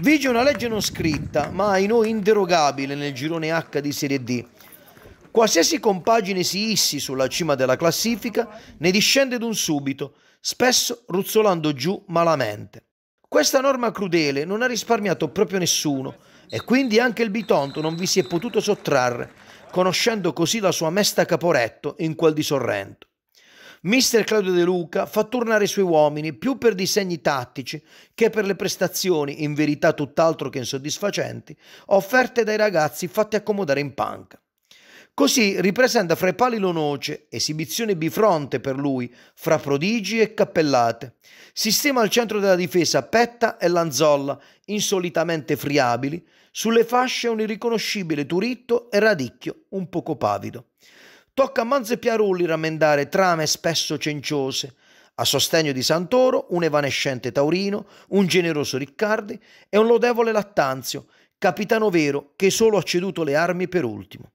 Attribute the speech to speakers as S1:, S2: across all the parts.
S1: Vige una legge non scritta, ma in noi inderogabile nel girone H di Serie D. Qualsiasi compagine si issi sulla cima della classifica ne discende d'un subito, spesso ruzzolando giù malamente. Questa norma crudele non ha risparmiato proprio nessuno e quindi anche il Bitonto non vi si è potuto sottrarre, conoscendo così la sua mesta Caporetto in quel di Sorrento. Mister Claudio De Luca fa tornare i suoi uomini più per disegni tattici che per le prestazioni, in verità tutt'altro che insoddisfacenti, offerte dai ragazzi fatti accomodare in panca. Così ripresenta fra i pali l'onoce, esibizione bifronte per lui, fra prodigi e cappellate. Sistema al centro della difesa Petta e Lanzolla, insolitamente friabili, sulle fasce un irriconoscibile Turitto e Radicchio, un poco pavido tocca a Piarulli rammendare trame spesso cenciose, a sostegno di Santoro un evanescente Taurino, un generoso Riccardi e un lodevole Lattanzio, capitano vero che solo ha ceduto le armi per ultimo.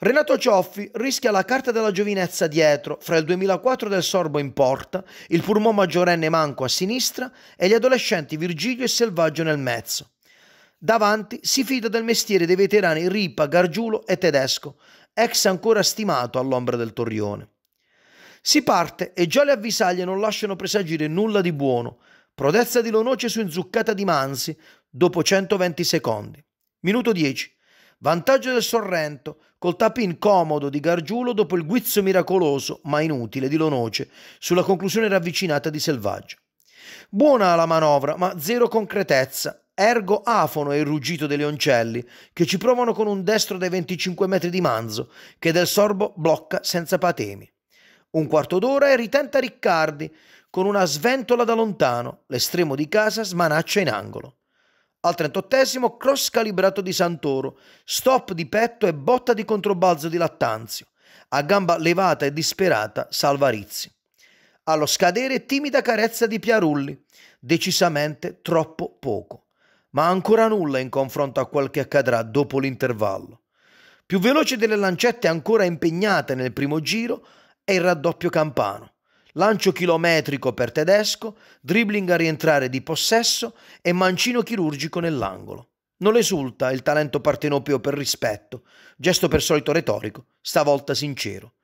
S1: Renato Cioffi rischia la carta della giovinezza dietro, fra il 2004 del Sorbo in porta, il Furmò maggiorenne Manco a sinistra e gli adolescenti Virgilio e Selvaggio nel mezzo. Davanti si fida del mestiere dei veterani Ripa, Gargiulo e Tedesco, ex ancora stimato all'ombra del torrione. Si parte e già le avvisaglie non lasciano presagire nulla di buono. Prodezza di Lonoce su inzuccata di Mansi dopo 120 secondi. Minuto 10. Vantaggio del Sorrento col tapin comodo di Gargiulo dopo il guizzo miracoloso ma inutile di Lonoce sulla conclusione ravvicinata di Selvaggio. Buona la manovra, ma zero concretezza Ergo afono è il ruggito dei leoncelli, che ci provano con un destro dai 25 metri di manzo, che del sorbo blocca senza patemi. Un quarto d'ora e ritenta Riccardi, con una sventola da lontano, l'estremo di casa smanaccia in angolo. Al trentottesimo cross calibrato di Santoro, stop di petto e botta di controbalzo di Lattanzio. A gamba levata e disperata salva Rizzi. Allo scadere timida carezza di Piarulli, decisamente troppo poco ma ancora nulla in confronto a quel che accadrà dopo l'intervallo. Più veloce delle lancette ancora impegnate nel primo giro è il raddoppio campano. Lancio chilometrico per tedesco, dribbling a rientrare di possesso e mancino chirurgico nell'angolo. Non esulta il talento partenopeo per rispetto, gesto per solito retorico, stavolta sincero.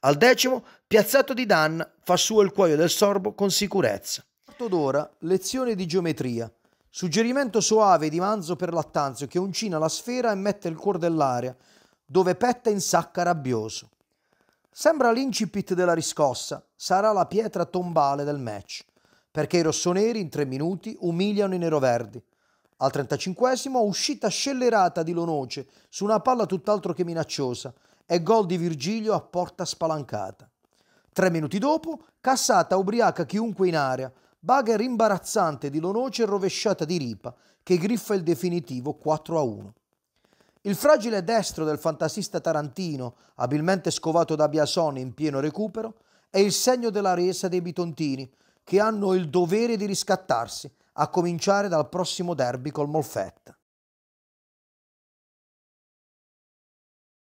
S1: Al decimo, piazzato di Dan, fa suo il cuoio del sorbo con sicurezza. Quarto D'ora, lezione di geometria. Suggerimento soave di Manzo per Lattanzio che uncina la sfera e mette il cuore dell'aria, dove petta in sacca rabbioso. Sembra l'incipit della riscossa, sarà la pietra tombale del match, perché i rossoneri in tre minuti umiliano i neroverdi. Al 35 uscita scellerata di Lonoce su una palla tutt'altro che minacciosa e gol di Virgilio a porta spalancata. Tre minuti dopo, cassata ubriaca chiunque in area, Bagher imbarazzante di Lonoce rovesciata di Ripa, che griffa il definitivo 4 a 1. Il fragile destro del fantasista tarantino, abilmente scovato da Biasone in pieno recupero, è il segno della resa dei bitontini, che hanno il dovere di riscattarsi, a cominciare dal prossimo derby col Molfetta.